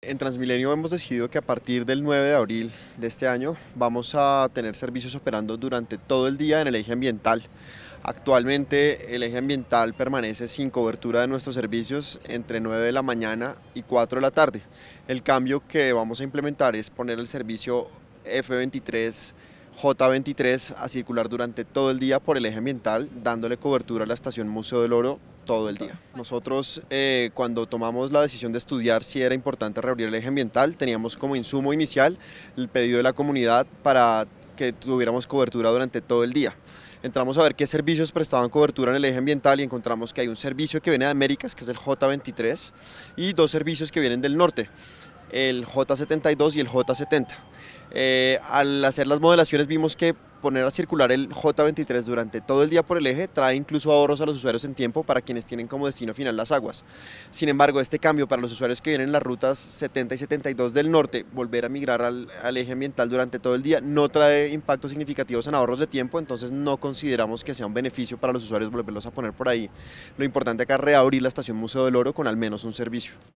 En Transmilenio hemos decidido que a partir del 9 de abril de este año vamos a tener servicios operando durante todo el día en el eje ambiental. Actualmente el eje ambiental permanece sin cobertura de nuestros servicios entre 9 de la mañana y 4 de la tarde. El cambio que vamos a implementar es poner el servicio F23 J23 a circular durante todo el día por el eje ambiental, dándole cobertura a la estación Museo del Oro todo el día. Nosotros eh, cuando tomamos la decisión de estudiar si era importante reabrir el eje ambiental, teníamos como insumo inicial el pedido de la comunidad para que tuviéramos cobertura durante todo el día. Entramos a ver qué servicios prestaban cobertura en el eje ambiental y encontramos que hay un servicio que viene de Américas, que es el J23, y dos servicios que vienen del norte, el J72 y el J70. Eh, al hacer las modelaciones vimos que poner a circular el J23 durante todo el día por el eje trae incluso ahorros a los usuarios en tiempo para quienes tienen como destino final las aguas. Sin embargo, este cambio para los usuarios que vienen en las rutas 70 y 72 del norte, volver a migrar al, al eje ambiental durante todo el día no trae impactos significativos en ahorros de tiempo, entonces no consideramos que sea un beneficio para los usuarios volverlos a poner por ahí. Lo importante acá es reabrir la estación Museo del Oro con al menos un servicio.